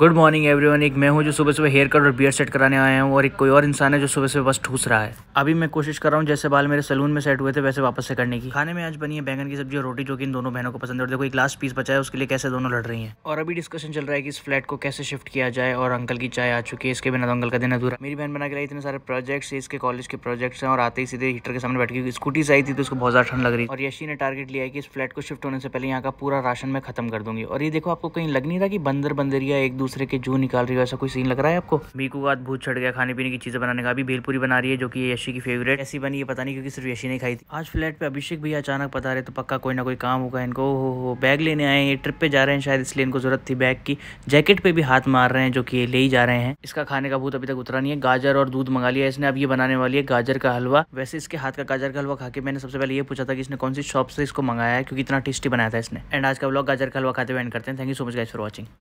good morning everyone एक मैं हूं जो सुबह सुबह हेयर कट और बियर सेट कराने आया हूं और एक कोई और इंसान है जो सुबह सुबह बस ठूस रहा है अभी मैं कोशिश कर रहा हूं जैसे बाल मेरे सलून में सेट हुए थे वैसे वापस से करने की खाने में आज बनी है बैंगन की सब्जी और रोटी जो कि इन दोनों बहनों को पसंद है और देखो एक लास्ट पीस बचा है उसके लिए कैसे दोनों लड़ रही है और अभी डिस्कशन चल रहा है कि इस फ्लैट को कैसे शिफ्ट किया जाए और अंकल की चाय आ चुकी है इसके बिना तो अंकल का दिन अधूरा मेरी बहन बना के लाई इतने सारे प्रोजेक्ट्स है इसके कॉलेज के प्रोजेक्ट्स हैं और आते ही सीधे हीटर के सामने बैठ गई स्कूटी से आई थी तो उसको बहुत ज्यादा ठंड लग रही और यशी ने टारगेट लिया है कि इस फ्लैट को शिफ्ट होने से पहले यहाँ का पूरा राशन मैं खत्म कर दूंगी और ये देखो आपको कहीं लग नहीं रहा कि बंदर बंदरिया एक दूसरे के जू निकाल रही हो ऐसा कोई सीन लग रहा है आपको मीकू का भूत चढ़ गया खाने पीने की चीज़ें बनाने का अभी भेलपुरी बना रही है जो कि यशी की फेवरेट ऐसी बनी है पता नहीं क्योंकि सिर्फ यशी ने खाई थी आज फ्लैट पे अभिषेक भी अचानक पता रहे तो पक्का कोई ना कोई काम होगा इनको हो हो बैग लेने आए हैं ट्रिप पे जा रहे हैं शायद इसलिए इनको जरूरत थी बैग की जैकेट पे भी हाथ मार रहे हैं जो कि ले ही जा रहे हैं इसका खाने का भूत अभी तक उतरा नहीं है गाजर और दूध मंगा लिया इसने अब ये बनाने वाली है गाजर का हलवा वैसे इसके हाथ का गाजर का हलवा खा के मैंने सबसे पहले ये पूछा था कि इसने कौन सी शॉप से इसको मंगाया है क्योंकि इतना टेस्टी बनाया था इसने एंड आज का ब्लॉग गाजर का हलवा खाते हुए एंड करते हैं thank you so much guys for watching